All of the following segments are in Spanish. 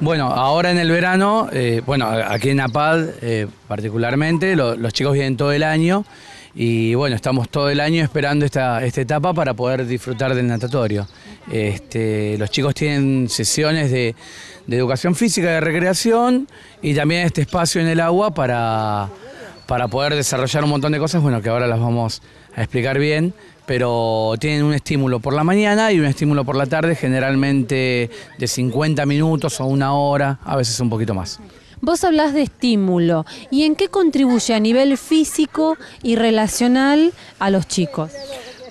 Bueno, ahora en el verano, eh, bueno, aquí en APAD eh, particularmente, los chicos vienen todo el año y bueno, estamos todo el año esperando esta, etapa para poder disfrutar del natatorio. Este, los chicos tienen sesiones de, educación física, de recreación y también este espacio en el agua para, para poder desarrollar un montón de cosas, bueno, que ahora las vamos a explicar bien, pero tienen un estímulo por la mañana y un estímulo por la tarde, generalmente de 50 minutos o una hora, a veces un poquito más. Vos hablás de estímulo. ¿Y en qué contribuye a nivel físico y relacional a los chicos?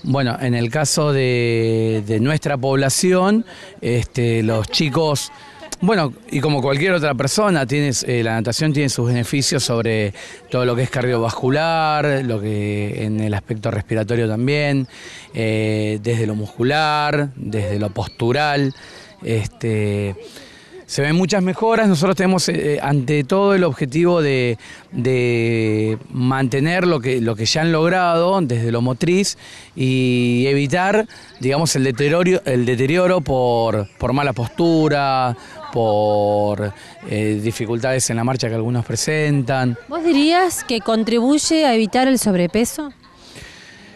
Bueno, en el caso de, nuestra población, este, los chicos bueno, y como cualquier otra persona, tienes, eh, la natación tiene sus beneficios sobre todo lo que es cardiovascular, lo que en el aspecto respiratorio también, eh, desde lo muscular, desde lo postural. Este, se ven muchas mejoras. Nosotros tenemos eh, ante todo el objetivo de, mantener lo que, ya han logrado desde lo motriz y evitar, digamos, el deterioro, el deterioro por mala postura, por eh, dificultades en la marcha que algunos presentan. ¿Vos dirías que contribuye a evitar el sobrepeso?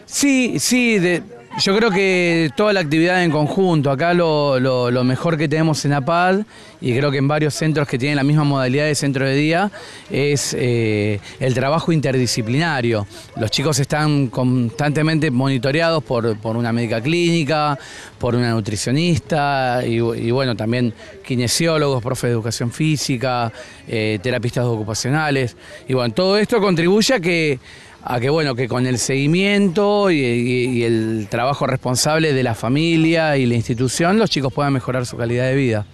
Sí, sí, de, yo creo que toda la actividad en conjunto, acá lo, mejor que tenemos en APAD, y creo que en varios centros que tienen la misma modalidad de centro de día, es eh, el trabajo interdisciplinario. Los chicos están constantemente monitoreados por, una médica clínica, por una nutricionista, y, bueno, también kinesiólogos, profes de educación física, eh, terapistas ocupacionales. Y bueno, todo esto contribuye a que a que bueno, que con el seguimiento y, y, el trabajo responsable de la familia y la institución, los chicos puedan mejorar su calidad de vida.